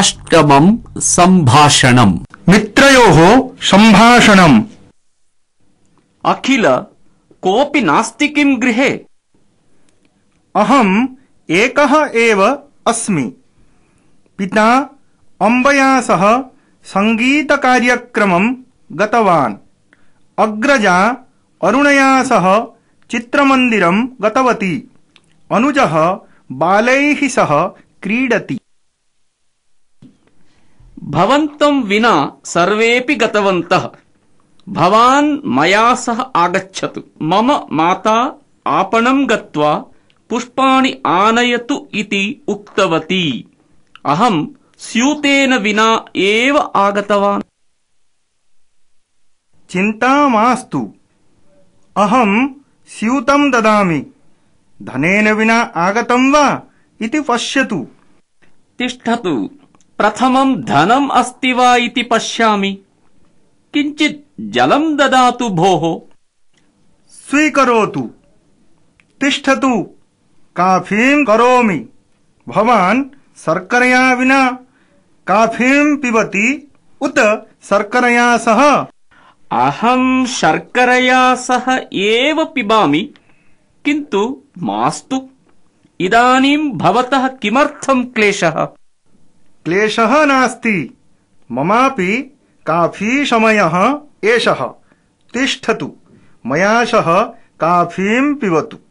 अष्टमं सम्भाषणम् मित्रयोः सम्भाषणम् अखिल कोऽपि नास्ति किं गृहे अहम् एकः एव अस्मि पिता अम्बया सह सङ्गीतकार्यक्रमं गतवान् अग्रजा अरुणया सह चित्रमन्दिरं गतवती अनुजः बालैः सह क्रीडति భవంతం వినా సర్వేపి గతవంత భవాన్ మయా సహ ఆగచ్చతు మమ మాతా आपणं गत्वा पुष्पाणि आनयतु इति उक्तवती अहं स्यूतेन विना एव आगतवान् चिन्ता मास्तु अहं स्यूतं ददामि धनेन विना आगतं वा इति पश्यतु तिष्ठतु प्रथम धनम अस्ति वा इति पश्यामि किञ्चित् जलम् ददातु भोः स्वीकरोतु तिष्ठतु काफीम् करोमि भवान् शर्करया विना काफीम् पिबति उत शर्करया सह अहम शर्करया सह एव पिबामि किन्तु मास्तु इदानीम् भवतः किमर्थम् क्लेशः क्लेशः नास्ति ममापि काफी समय एषः तिष्ठतु मया सह काफीं पिबतु